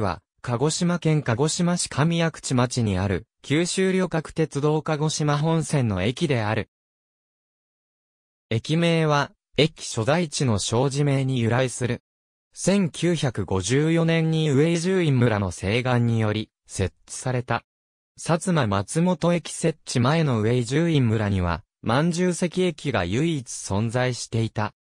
は、鹿児島県鹿児島市上谷口町にある、九州旅客鉄道鹿児島本線の駅である。駅名は、駅所在地の小地名に由来する。1954年に上伊集院村の西岸により、設置された。薩摩松本駅設置前の上伊集院村には、満十石駅が唯一存在していた。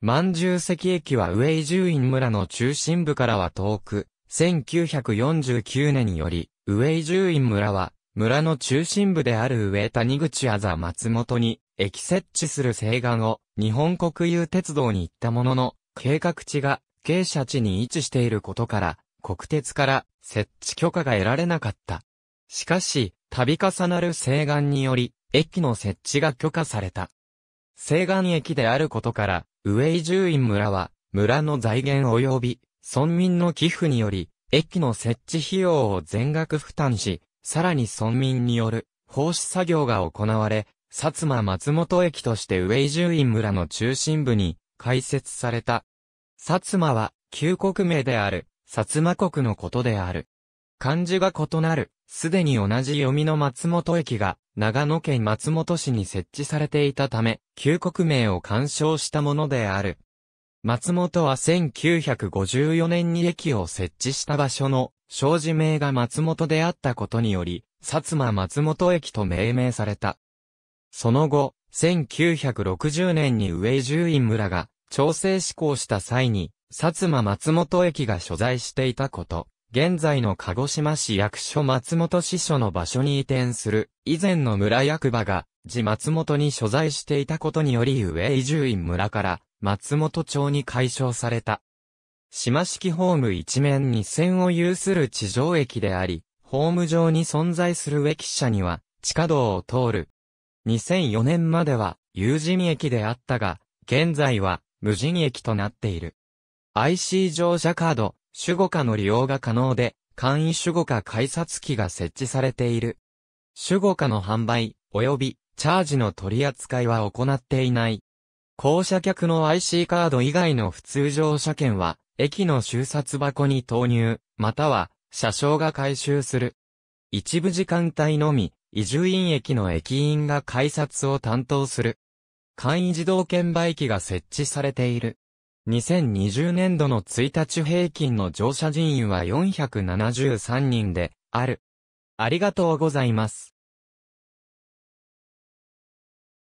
満十石駅は上伊集院村の中心部からは遠く、1949年により、上井住院村は、村の中心部である上谷口あざ松本に、駅設置する西岸を、日本国有鉄道に行ったものの、計画地が、傾斜地に位置していることから、国鉄から設置許可が得られなかった。しかし、度重なる西岸により、駅の設置が許可された。西岸駅であることから、上井住院村は、村の財源及び、村民の寄付により、駅の設置費用を全額負担し、さらに村民による奉仕作業が行われ、薩摩松本駅として上伊集院村の中心部に開設された。薩摩は旧国名である、薩摩国のことである。漢字が異なる、すでに同じ読みの松本駅が、長野県松本市に設置されていたため、旧国名を干渉したものである。松本は1954年に駅を設置した場所の、障子名が松本であったことにより、薩摩松本駅と命名された。その後、1960年に上井住院村が、調整施行した際に、薩摩松本駅が所在していたこと、現在の鹿児島市役所松本支所の場所に移転する、以前の村役場が、自松本に所在していたことにより上移住院村から、松本町に解消された。島式ホーム一面に線を有する地上駅であり、ホーム上に存在する駅舎には、地下道を通る。2004年までは、有人駅であったが、現在は、無人駅となっている。IC 乗車カード、守護課の利用が可能で、簡易守護課改札機が設置されている。守護課の販売、及び、チャージの取り扱いは行っていない。降車客の IC カード以外の普通乗車券は、駅の収札箱に投入、または、車掌が回収する。一部時間帯のみ、移住院駅の駅員が改札を担当する。簡易自動券売機が設置されている。2020年度の1日平均の乗車人員は473人で、ある。ありがとうございます。